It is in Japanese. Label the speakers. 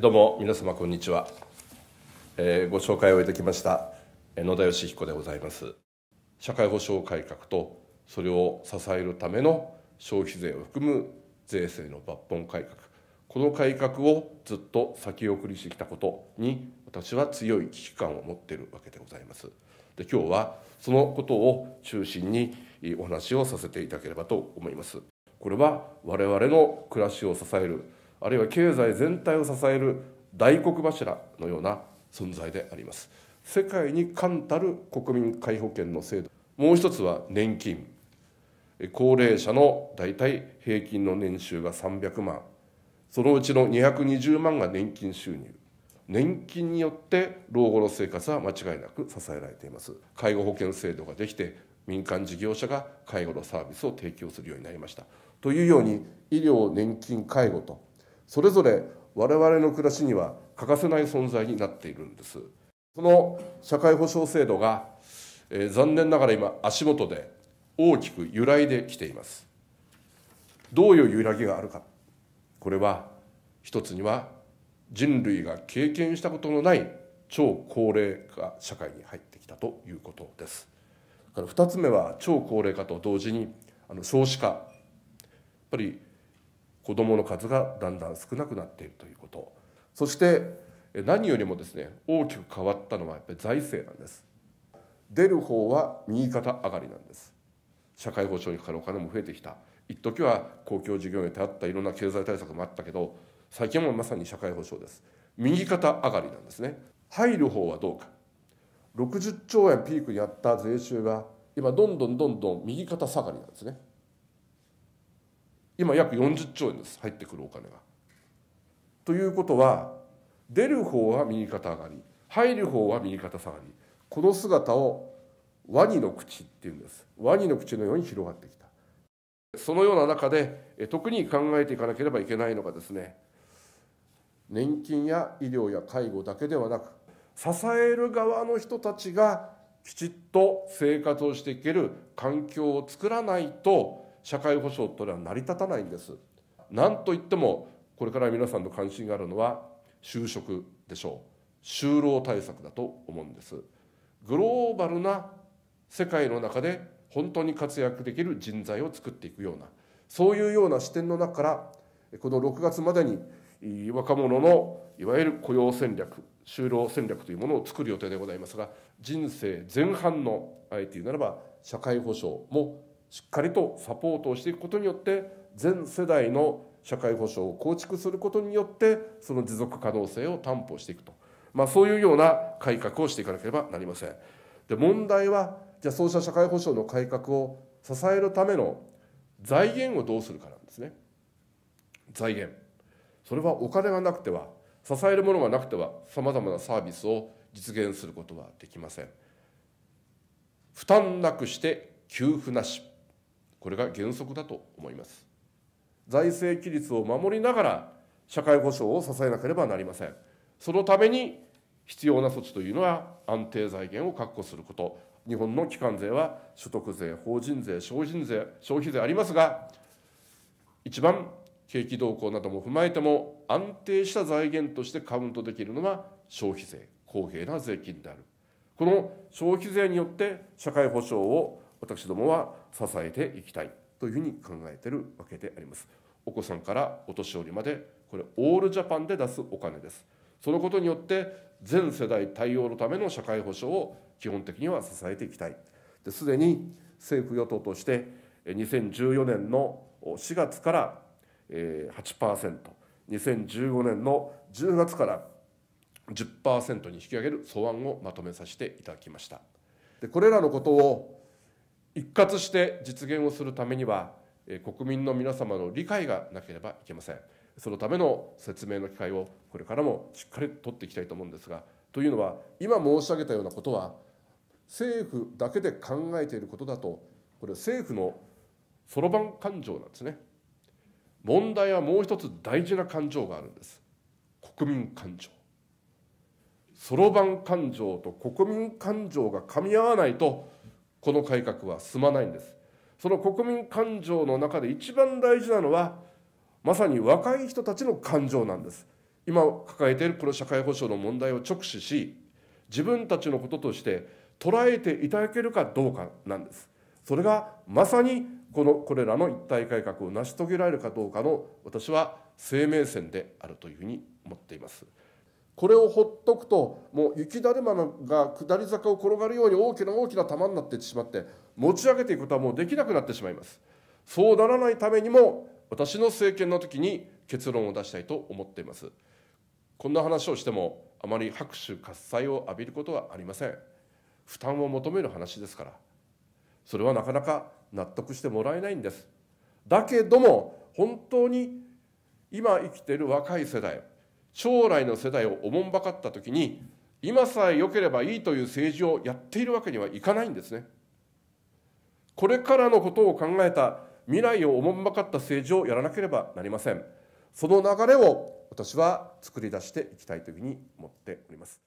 Speaker 1: どうも皆様こんにちは、えー、ご紹介をいただきました野田義彦でございます社会保障改革とそれを支えるための消費税を含む税制の抜本改革この改革をずっと先送りしてきたことに私は強い危機感を持っているわけでございますで今日はそのことを中心にお話をさせていただければと思いますこれは我々の暮らしを支えるあるいは経済全体を支える大黒柱のような存在であります世界に冠たる国民皆保険の制度もう一つは年金高齢者の大体平均の年収が300万そのうちの220万が年金収入年金によって老後の生活は間違いなく支えられています介護保険制度ができて民間事業者が介護のサービスを提供するようになりましたというように医療年金介護とそれぞれ我々の暮らしには欠かせない存在になっているんですその社会保障制度が、えー、残念ながら今足元で大きく揺らいできていますどういう揺らぎがあるかこれは一つには人類が経験したことのない超高齢化社会に入ってきたということですだからつ目は超高齢化と同時にあの少子化やっぱり子どもの数がだんだん少なくなっているということそして何よりもですね大きく変わったのはやっぱり財政なんです出る方は右肩上がりなんです社会保障にかかるお金も増えてきた一時は公共事業に頼ったいろんな経済対策もあったけど最近もまさに社会保障です右肩上がりなんですね入る方はどうか60兆円ピークにあった税収が今どんどんどんどん右肩下がりなんですね
Speaker 2: 今約40
Speaker 1: 兆円です入ってくるお金が。ということは出る方は右肩上がり入る方は右肩下がりこの姿をワニの口っていうんですワニの口のように広がってきたそのような中で特に考えていかなければいけないのがですね年金や医療や介護だけではなく支える側の人たちがきちっと生活をしていける環境を作らないと社会保障というのは成り立たないんです。なんといってもこれから皆さんの関心があるのは就職でしょう就労対策だと思うんですグローバルな世界の中で本当に活躍できる人材を作っていくようなそういうような視点の中からこの6月までに若者のいわゆる雇用戦略就労戦略というものを作る予定でございますが人生前半の IT ならば社会保障もしっかりとサポートをしていくことによって全世代の社会保障を構築することによってその持続可能性を担保していくと、まあ、そういうような改革をしていかなければなりません。で問題はじゃあそうした社会保障の改革を支えるための財源をどうするかなんですね。財源それはお金がなくては支えるものがなくてはさまざまなサービスを実現することはできません。負担なくして給付なしこれが原則だと思います財政規律を守りながら社会保障を支えなければなりませんそのために必要な措置というのは安定財源を確保すること日本の基幹税は所得税法人税消費税消費税ありますが一番景気動向なども踏まえても安定した財源としてカウントできるのは消費税公平な税金であるこの消費税によって社会保障を私どもは支えていきたいというふうに考えているわけでありますお子さんからお年寄りまでこれオールジャパンで出すお金ですそのことによって全世代対応のための社会保障を基本的には支えていきたいすでに政府与党として2014年の4月から8%、2015年の10月から10%に引き上げる草案をまとめさせていただきました。でこれらのことを一括して実現をするためには国民の皆様の理解がなければいけませんそのための説明の機会をこれからもしっかり取っていきたいと思うんですがというのは今申し上げたようなことは政府だけで考えていることだとこれ政府のそろばん感情なんですね問題はもう一つ大事な感情があるんです国民感情そろばん感情と国民感情が噛み合わないとこの改革は進まないんですその国民感情の中で一番大事なのはまさに若い人たちの感情なんです今抱えているこの社会保障の問題を直視し自分たちのこととして捉えていただけるかどうかなんですそれがまさにこのこれらの一体改革を成し遂げられるかどうかの私は生命線であるというふうに思っています。これをほっとくともう雪だるまが下り坂を転がるように大きな大きな玉になってしまって持ち上げていくことはもうできなくなってしまいますそうならないためにも私の政権の時に結論を出したいと思っていますこんな話をしてもあまり拍手喝采を浴びることはありません負担を求める話ですからそれはなかなか納得してもらえないんですだけども本当に今生きている若い世代将来の世代をおもんばかったときに今さえ良ければいいという政治をやっているわけにはいかないんですね。これからのことを考えた未来をおもんばかった政治をやらなければなりません。その流れを私は作り出していきたいというふうに思っております。